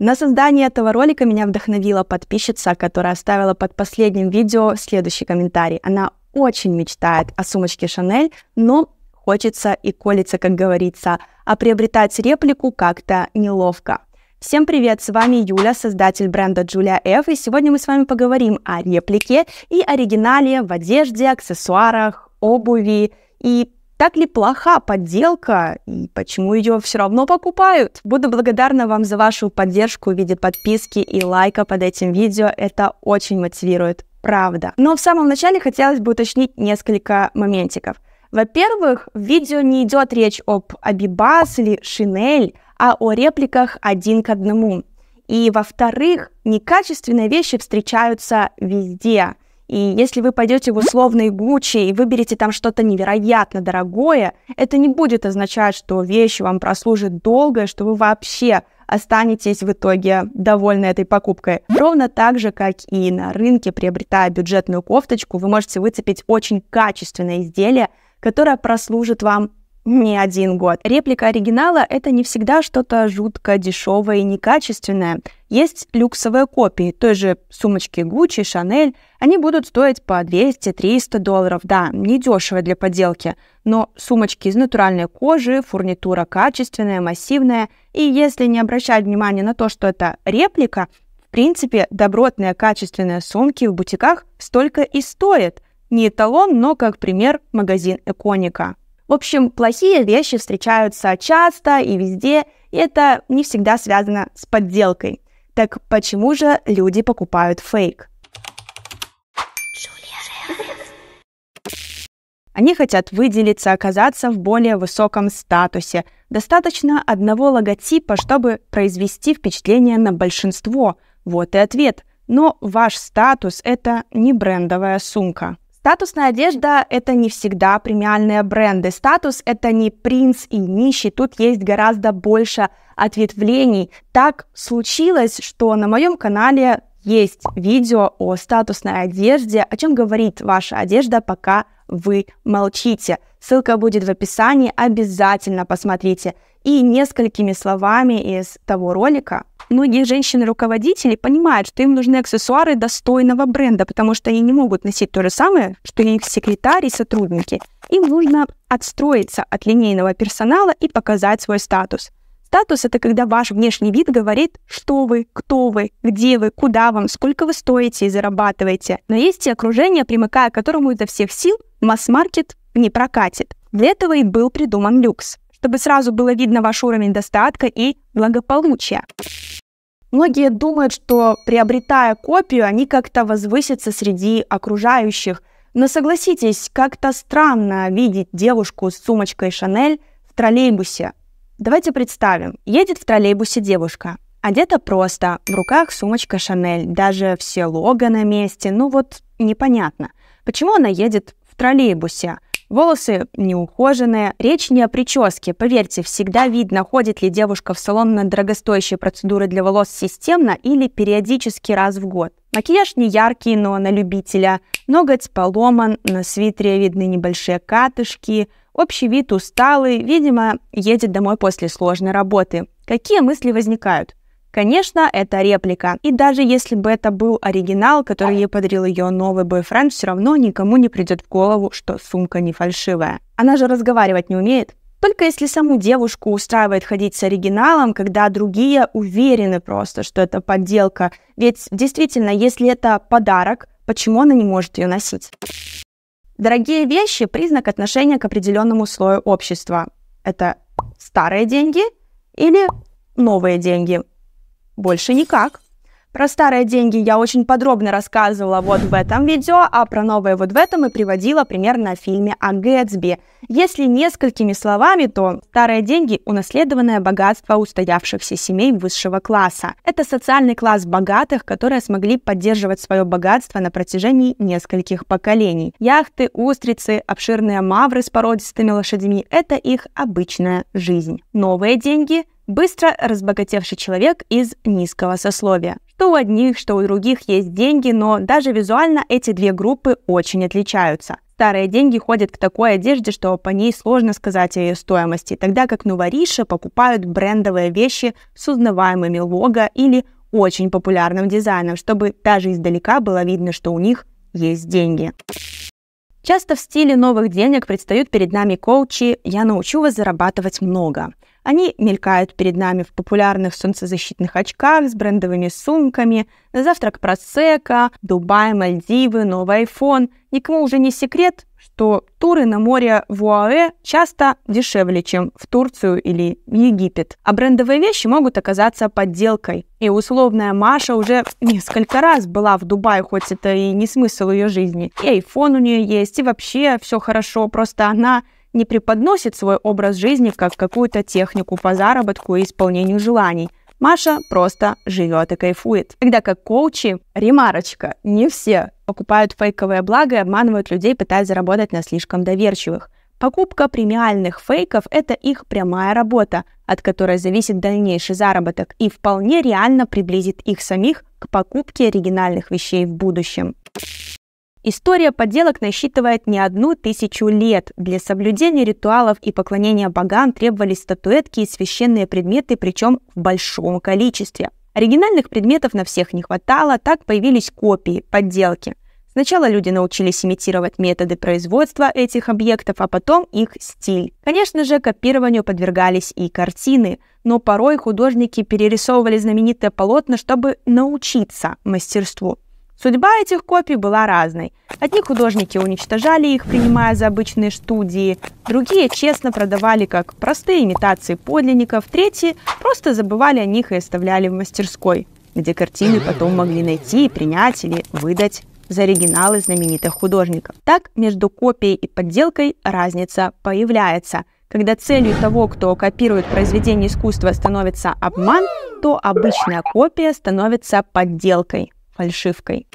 На создание этого ролика меня вдохновила подписчица, которая оставила под последним видео следующий комментарий. Она очень мечтает о сумочке Шанель, но хочется и колется, как говорится, а приобретать реплику как-то неловко. Всем привет, с вами Юля, создатель бренда Julia F, и сегодня мы с вами поговорим о реплике и оригинале в одежде, аксессуарах, обуви и так ли плоха подделка и почему ее все равно покупают? Буду благодарна вам за вашу поддержку в виде подписки и лайка под этим видео. Это очень мотивирует, правда. Но в самом начале хотелось бы уточнить несколько моментиков. Во-первых, в видео не идет речь об Абибас или Шинель, а о репликах один к одному. И во-вторых, некачественные вещи встречаются везде – и если вы пойдете в условные Гуччи и выберете там что-то невероятно дорогое, это не будет означать, что вещи вам прослужат долго, что вы вообще останетесь в итоге довольны этой покупкой. Ровно так же, как и на рынке, приобретая бюджетную кофточку, вы можете выцепить очень качественное изделие, которое прослужит вам не один год. Реплика оригинала — это не всегда что-то жутко дешевое и некачественное. Есть люксовые копии той же сумочки Gucci, Chanel. Они будут стоить по 200-300 долларов. Да, недешево для подделки. Но сумочки из натуральной кожи, фурнитура качественная, массивная. И если не обращать внимания на то, что это реплика, в принципе, добротные качественные сумки в бутиках столько и стоят. Не эталон, но как пример магазин Эконика. В общем, плохие вещи встречаются часто и везде, и это не всегда связано с подделкой. Так почему же люди покупают фейк? Они хотят выделиться, оказаться в более высоком статусе. Достаточно одного логотипа, чтобы произвести впечатление на большинство. Вот и ответ. Но ваш статус – это не брендовая сумка. Статусная одежда – это не всегда премиальные бренды. Статус – это не принц и нищий. Тут есть гораздо больше ответвлений. Так случилось, что на моем канале есть видео о статусной одежде, о чем говорит ваша одежда, пока вы молчите – Ссылка будет в описании, обязательно посмотрите. И несколькими словами из того ролика многие женщины-руководители понимают, что им нужны аксессуары достойного бренда, потому что они не могут носить то же самое, что и их секретарь и сотрудники. Им нужно отстроиться от линейного персонала и показать свой статус. Статус — это когда ваш внешний вид говорит, что вы, кто вы, где вы, куда вам, сколько вы стоите и зарабатываете. Но есть и окружение, примыкая к которому изо всех сил масс-маркет не прокатит. Для этого и был придуман люкс, чтобы сразу было видно ваш уровень достатка и благополучия. Многие думают, что приобретая копию, они как-то возвысятся среди окружающих. Но согласитесь, как-то странно видеть девушку с сумочкой Шанель в троллейбусе. Давайте представим, едет в троллейбусе девушка, одета просто, в руках сумочка Шанель, даже все лого на месте, ну вот непонятно. Почему она едет в троллейбусе? Волосы неухоженные, речь не о прическе. Поверьте, всегда видно, ходит ли девушка в салон на дорогостоящие процедуры для волос системно или периодически раз в год. Макияж не яркий, но на любителя. Ноготь поломан, на свитере видны небольшие катышки. Общий вид усталый, видимо, едет домой после сложной работы. Какие мысли возникают? Конечно, это реплика. И даже если бы это был оригинал, который ей подарил ее новый бойфренд, все равно никому не придет в голову, что сумка не фальшивая. Она же разговаривать не умеет. Только если саму девушку устраивает ходить с оригиналом, когда другие уверены просто, что это подделка. Ведь действительно, если это подарок, почему она не может ее носить? Дорогие вещи – признак отношения к определенному слою общества. Это старые деньги или новые деньги. Больше никак. Про старые деньги я очень подробно рассказывала вот в этом видео, а про новые вот в этом и приводила пример на фильме о Гэтсби. Если несколькими словами, то старые деньги – унаследованное богатство устоявшихся семей высшего класса. Это социальный класс богатых, которые смогли поддерживать свое богатство на протяжении нескольких поколений. Яхты, устрицы, обширные мавры с породистыми лошадьми – это их обычная жизнь. Новые деньги – быстро разбогатевший человек из низкого сословия. Что у одних, что у других есть деньги, но даже визуально эти две группы очень отличаются. Старые деньги ходят в такой одежде, что по ней сложно сказать о ее стоимости, тогда как новориши покупают брендовые вещи с узнаваемыми лого или очень популярным дизайном, чтобы даже издалека было видно, что у них есть деньги. Часто в стиле новых денег предстают перед нами коучи «Я научу вас зарабатывать много». Они мелькают перед нами в популярных солнцезащитных очках с брендовыми сумками, на завтрак просека, Дубай, Мальдивы, новый iPhone. Никому уже не секрет, что туры на море в УАЭ часто дешевле, чем в Турцию или Египет. А брендовые вещи могут оказаться подделкой. И условная Маша уже несколько раз была в Дубае, хоть это и не смысл ее жизни. И iPhone у нее есть, и вообще все хорошо, просто она не преподносит свой образ жизни как какую-то технику по заработку и исполнению желаний. Маша просто живет и кайфует. Тогда как коучи, ремарочка, не все покупают фейковое благо и обманывают людей, пытаясь заработать на слишком доверчивых. Покупка премиальных фейков – это их прямая работа, от которой зависит дальнейший заработок и вполне реально приблизит их самих к покупке оригинальных вещей в будущем. История подделок насчитывает не одну тысячу лет. Для соблюдения ритуалов и поклонения богам требовались статуэтки и священные предметы, причем в большом количестве. Оригинальных предметов на всех не хватало, так появились копии, подделки. Сначала люди научились имитировать методы производства этих объектов, а потом их стиль. Конечно же, копированию подвергались и картины, но порой художники перерисовывали знаменитое полотно, чтобы научиться мастерству. Судьба этих копий была разной. Одни художники уничтожали их, принимая за обычные студии, другие честно продавали как простые имитации подлинников, третьи просто забывали о них и оставляли в мастерской, где картины потом могли найти, принять или выдать за оригиналы знаменитых художников. Так между копией и подделкой разница появляется. Когда целью того, кто копирует произведение искусства, становится обман, то обычная копия становится подделкой фальшивкой.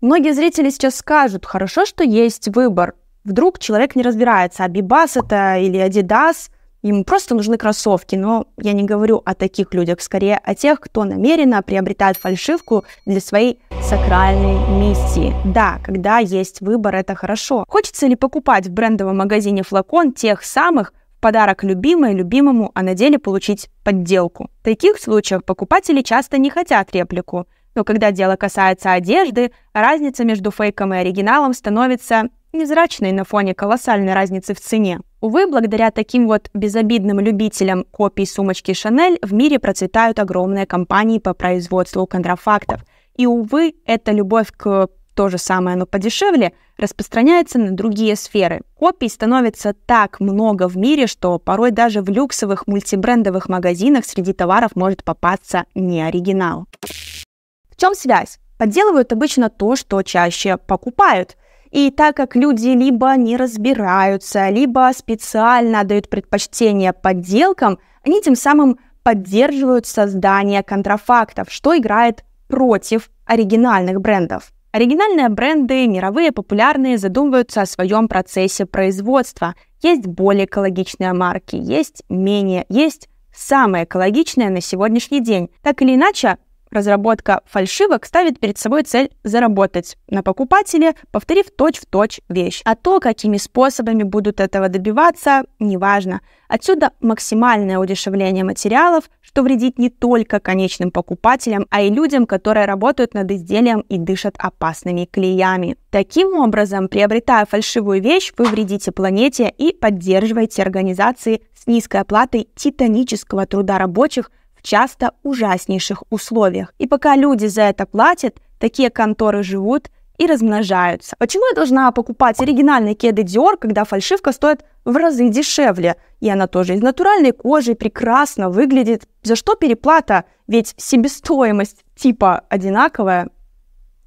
Многие зрители сейчас скажут, хорошо, что есть выбор. Вдруг человек не разбирается, а Абибас это или Адидас, ему просто нужны кроссовки. Но я не говорю о таких людях, скорее о тех, кто намеренно приобретает фальшивку для своей сакральной миссии. Да, когда есть выбор, это хорошо. Хочется ли покупать в брендовом магазине флакон тех самых, подарок любимой любимому, а на деле получить подделку. В таких случаях покупатели часто не хотят реплику, но когда дело касается одежды, разница между фейком и оригиналом становится невзрачной на фоне колоссальной разницы в цене. Увы, благодаря таким вот безобидным любителям копий сумочки Шанель в мире процветают огромные компании по производству контрафактов. И, увы, эта любовь к то же самое, но подешевле, распространяется на другие сферы. Копий становится так много в мире, что порой даже в люксовых мультибрендовых магазинах среди товаров может попасться не оригинал. В чем связь? Подделывают обычно то, что чаще покупают. И так как люди либо не разбираются, либо специально дают предпочтение подделкам, они тем самым поддерживают создание контрафактов, что играет против оригинальных брендов. Оригинальные бренды, мировые, популярные, задумываются о своем процессе производства. Есть более экологичные марки, есть менее, есть самые экологичные на сегодняшний день. Так или иначе, разработка фальшивок ставит перед собой цель заработать на покупателе, повторив точь-в-точь точь вещь. А то, какими способами будут этого добиваться, неважно. Отсюда максимальное удешевление материалов, что вредит не только конечным покупателям, а и людям, которые работают над изделием и дышат опасными клеями. Таким образом, приобретая фальшивую вещь, вы вредите планете и поддерживаете организации с низкой оплатой титанического труда рабочих – часто ужаснейших условиях. И пока люди за это платят, такие конторы живут и размножаются. Почему я должна покупать оригинальные кеды Dior, когда фальшивка стоит в разы дешевле? И она тоже из натуральной кожи, прекрасно выглядит. За что переплата? Ведь себестоимость типа одинаковая.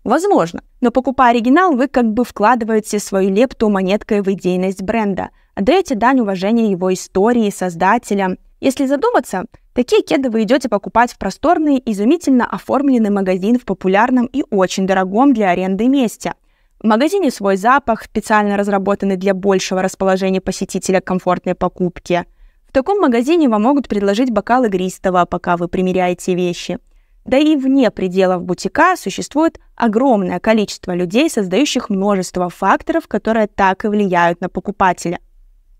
Возможно. Но покупая оригинал, вы как бы вкладываете свою лепту монеткой в идейность бренда. Отдаете дань уважения его истории, создателям. Если задуматься, Такие кеды вы идете покупать в просторный, изумительно оформленный магазин в популярном и очень дорогом для аренды месте. В магазине свой запах, специально разработанный для большего расположения посетителя комфортной покупки. В таком магазине вам могут предложить бокал игристого, пока вы примеряете вещи. Да и вне пределов бутика существует огромное количество людей, создающих множество факторов, которые так и влияют на покупателя.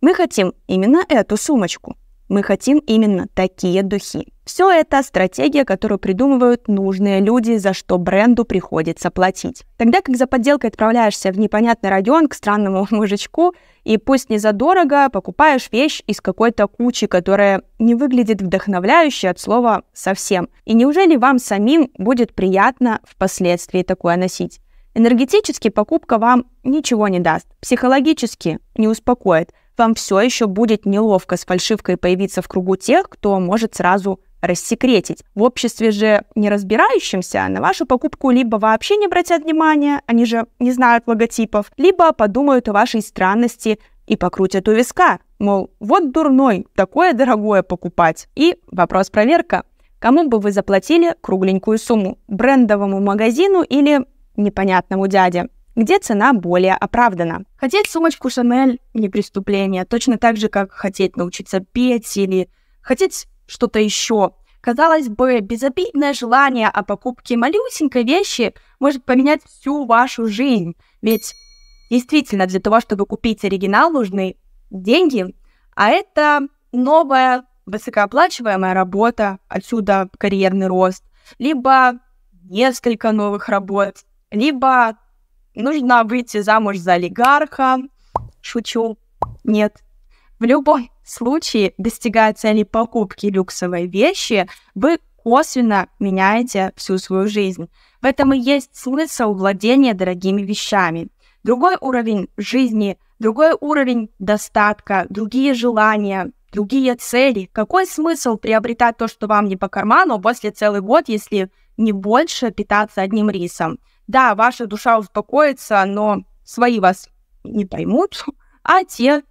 Мы хотим именно эту сумочку – мы хотим именно такие духи. Все это стратегия, которую придумывают нужные люди, за что бренду приходится платить. Тогда как за подделкой отправляешься в непонятный район к странному мужичку, и пусть не задорого, покупаешь вещь из какой-то кучи, которая не выглядит вдохновляюще от слова совсем. И неужели вам самим будет приятно впоследствии такое носить? Энергетически покупка вам ничего не даст, психологически не успокоит – вам все еще будет неловко с фальшивкой появиться в кругу тех, кто может сразу рассекретить. В обществе же не разбирающимся на вашу покупку либо вообще не обратят внимания, они же не знают логотипов, либо подумают о вашей странности и покрутят у виска, мол, вот дурной, такое дорогое покупать. И вопрос проверка. Кому бы вы заплатили кругленькую сумму? Брендовому магазину или непонятному дяде? где цена более оправдана. Хотеть сумочку Шанель не преступление, точно так же, как хотеть научиться петь или хотеть что-то еще. Казалось бы, безобидное желание о покупке малюсенькой вещи может поменять всю вашу жизнь. Ведь действительно, для того, чтобы купить оригинал, нужны деньги. А это новая высокооплачиваемая работа, отсюда карьерный рост, либо несколько новых работ, либо нужно выйти замуж за олигарха. Шучу. Нет. В любом случае, достигая цели покупки люксовой вещи, вы косвенно меняете всю свою жизнь. В этом и есть смысл владения дорогими вещами. Другой уровень жизни, другой уровень достатка, другие желания, другие цели. Какой смысл приобретать то, что вам не по карману, а после целый год, если не больше питаться одним рисом? Да, ваша душа успокоится, но свои вас не поймут, а те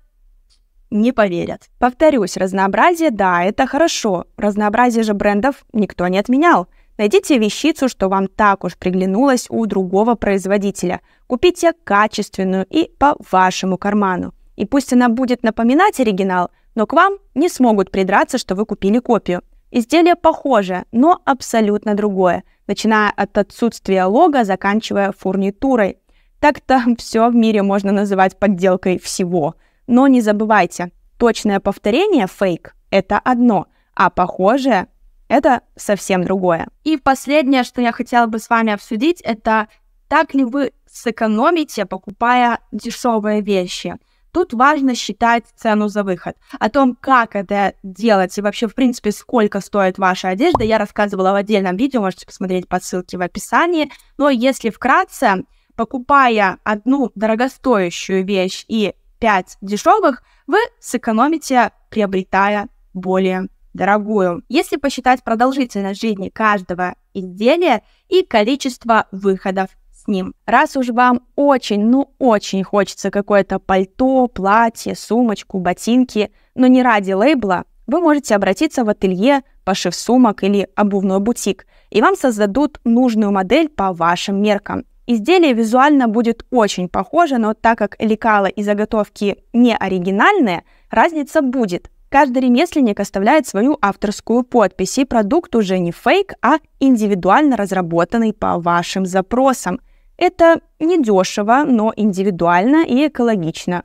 не поверят. Повторюсь, разнообразие, да, это хорошо. Разнообразие же брендов никто не отменял. Найдите вещицу, что вам так уж приглянулась у другого производителя. Купите качественную и по вашему карману. И пусть она будет напоминать оригинал, но к вам не смогут придраться, что вы купили копию. Изделие похоже, но абсолютно другое – начиная от отсутствия лога, заканчивая фурнитурой. Так-то все в мире можно называть подделкой всего. Но не забывайте, точное повторение фейк – это одно, а похожее – это совсем другое. И последнее, что я хотела бы с вами обсудить, это так ли вы сэкономите, покупая дешевые вещи – Тут важно считать цену за выход. О том, как это делать и вообще, в принципе, сколько стоит ваша одежда, я рассказывала в отдельном видео, можете посмотреть по ссылке в описании. Но если вкратце, покупая одну дорогостоящую вещь и 5 дешевых, вы сэкономите, приобретая более дорогую. Если посчитать продолжительность жизни каждого изделия и количество выходов ним. Раз уж вам очень, ну очень хочется какое-то пальто, платье, сумочку, ботинки, но не ради лейбла, вы можете обратиться в ателье, пошив сумок или обувной бутик, и вам создадут нужную модель по вашим меркам. Изделие визуально будет очень похоже, но так как лекала и заготовки не оригинальные, разница будет. Каждый ремесленник оставляет свою авторскую подпись, и продукт уже не фейк, а индивидуально разработанный по вашим запросам – это недешево, но индивидуально и экологично.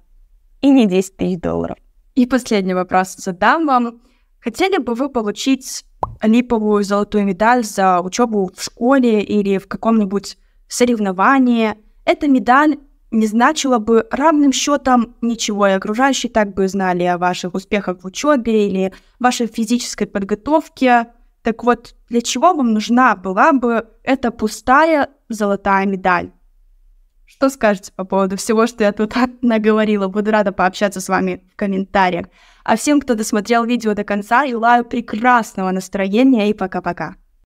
И не 10 тысяч долларов. И последний вопрос задам вам. Хотели бы вы получить липовую золотую медаль за учебу в школе или в каком-нибудь соревновании? Эта медаль не значила бы равным счетом ничего, и окружающие так бы знали о ваших успехах в учебе или вашей физической подготовке. Так вот, для чего вам нужна была бы эта пустая золотая медаль? Что скажете по поводу всего, что я тут наговорила? Буду рада пообщаться с вами в комментариях. А всем, кто досмотрел видео до конца, желаю прекрасного настроения и пока-пока.